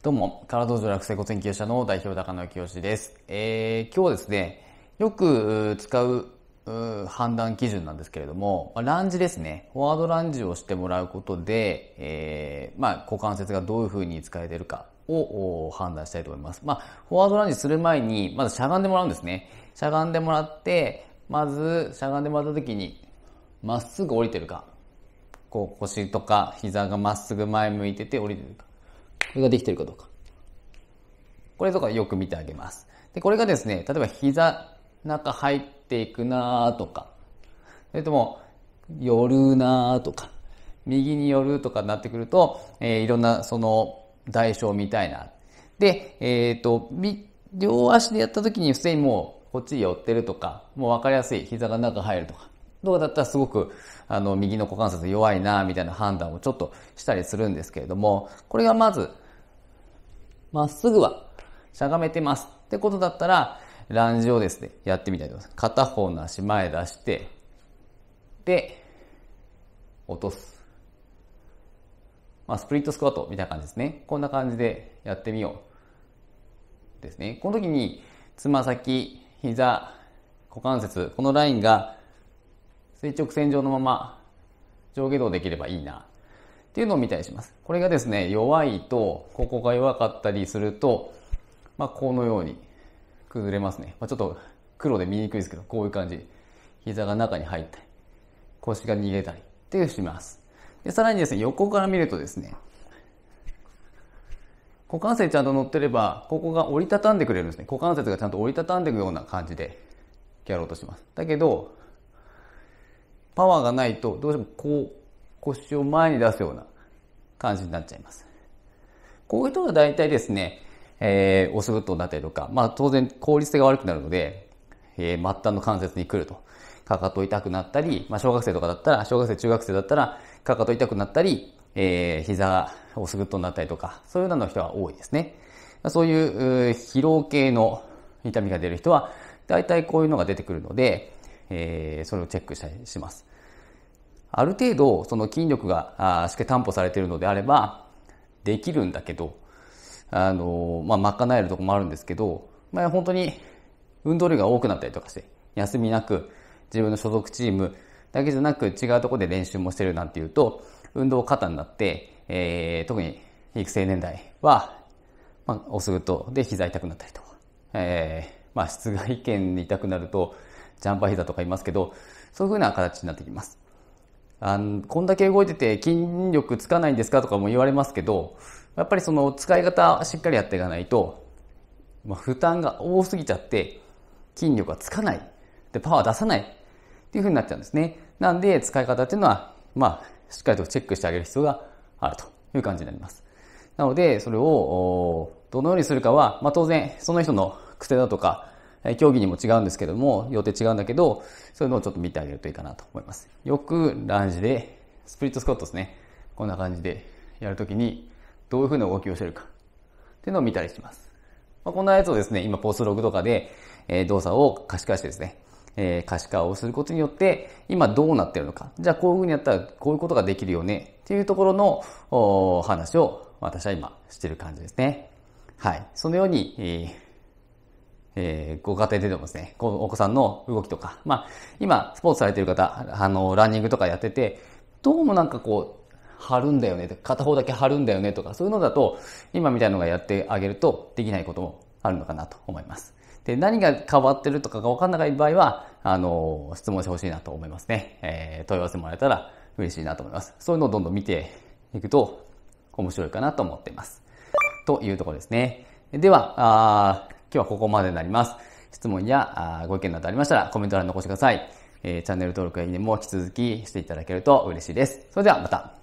どうも、カラドジョ落成古研究者の代表高野清です、えー、今日はですね、よく使う判断基準なんですけれども、ランジですね、フォワードランジをしてもらうことで、えー、まあ、股関節がどういうふうに使えてるかを判断したいと思います。まあ、フォワードランジする前に、まずしゃがんでもらうんですね。しゃがんでもらって、まず、しゃがんでもらった時に、まっすぐ降りてるか、こう腰とか膝がまっすぐ前向いてて降りてるか。これができてるかどうか。これとかよく見てあげます。で、これがですね、例えば膝中入っていくなーとか、それとも寄るなーとか、右に寄るとかになってくると、えー、いろんなその代償みたいな。で、えっ、ー、と、両足でやった時にすでにもうこっち寄ってるとか、もう分かりやすい膝が中入るとか、どうだったらすごく、あの、右の股関節弱いな、みたいな判断をちょっとしたりするんですけれども、これがまず、まっすぐはしゃがめてますってことだったら、ランジをですね、やってみたいと思います。片方の足前出して、で、落とす。まあ、スプリットスクワットみたいな感じですね。こんな感じでやってみよう。ですね。この時に、つま先、膝、股関節、このラインが垂直線上のまま上下動できればいいなっていうのを見たりします。これがですね、弱いと、ここが弱かったりすると、まあ、このように崩れますね。まあ、ちょっと黒で見にくいですけど、こういう感じ。膝が中に入ったり、腰が逃げたりっていうします。で、さらにですね、横から見るとですね、股関節ちゃんと乗ってれば、ここが折りたたんでくれるんですね。股関節がちゃんと折りたたんでいくような感じでやろうとします。だけど、パワーがないとどうしてもこう腰を前に出すような感じになっちゃいます。こういう人が大体ですね、えー、お仕事なったりとか、まあ当然効率性が悪くなるので、えー、末端の関節に来ると。かかと痛くなったり、まあ小学生とかだったら、小学生、中学生だったら、かかと痛くなったり、えー、膝押すぐっとになったりとか、そういうような人が多いですね。そういう疲労系の痛みが出る人は、大体こういうのが出てくるので、えー、それをチェックしたりします。ある程度その筋力がしっかり担保されているのであればできるんだけど、あの、まあ、賄えるとこもあるんですけど、まあ、本当に運動量が多くなったりとかして、休みなく自分の所属チームだけじゃなく違うところで練習もしてるなんていうと、運動過多になって、えー、特に育成年代は、まあ、おすぐとで膝痛くなったりとか、えー、まあ、室外圏に痛くなると、ジャンパー膝とか言いますけど、そういうふうな形になってきます。あのこんだけ動いてて筋力つかないんですかとかも言われますけどやっぱりその使い方しっかりやっていかないと、まあ、負担が多すぎちゃって筋力がつかないでパワー出さないっていうふうになっちゃうんですねなんで使い方っていうのはまあしっかりとチェックしてあげる必要があるという感じになりますなのでそれをどのようにするかは、まあ、当然その人の癖だとか競技にも違うんですけども、予定違うんだけど、そういうのをちょっと見てあげるといいかなと思います。よくランジで、スプリットスコットですね。こんな感じでやるときに、どういうふうな動きをしてるか、っていうのを見たりします。まあ、こんなやつをですね、今、ポースログとかで、え動作を可視化してですね、え可視化をすることによって、今どうなってるのか。じゃあ、こういうふうにやったら、こういうことができるよね、っていうところの、話を、私は今、してる感じですね。はい。そのように、えーえー、ご家庭ででもですね、お子さんの動きとか、まあ、今、スポーツされてる方、あの、ランニングとかやってて、どうもなんかこう、張るんだよね、片方だけ張るんだよねとか、そういうのだと、今みたいなのがやってあげると、できないこともあるのかなと思います。で、何が変わってるとかがわかんない場合は、あの、質問してほしいなと思いますね。えー、問い合わせもらえたら嬉しいなと思います。そういうのをどんどん見ていくと面白いかなと思っています。というところですね。では、あ今日はここまでになります。質問やご意見などありましたらコメント欄に残してください。えー、チャンネル登録やいいねも引き続きしていただけると嬉しいです。それではまた。